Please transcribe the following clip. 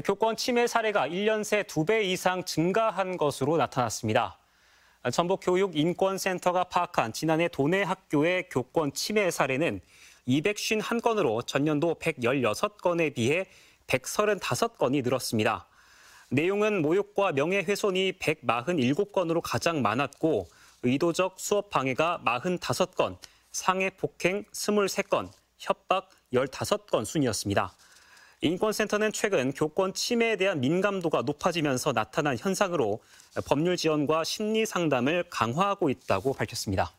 교권 침해 사례가 1년 새 2배 이상 증가한 것으로 나타났습니다. 전북교육인권센터가 파악한 지난해 도내 학교의 교권 침해 사례는 251건으로 전년도 116건에 비해 135건이 늘었습니다. 내용은 모욕과 명예훼손이 147건으로 가장 많았고 의도적 수업 방해가 45건, 상해 폭행 23건, 협박 15건 순이었습니다. 인권센터는 최근 교권 침해에 대한 민감도가 높아지면서 나타난 현상으로 법률 지원과 심리 상담을 강화하고 있다고 밝혔습니다.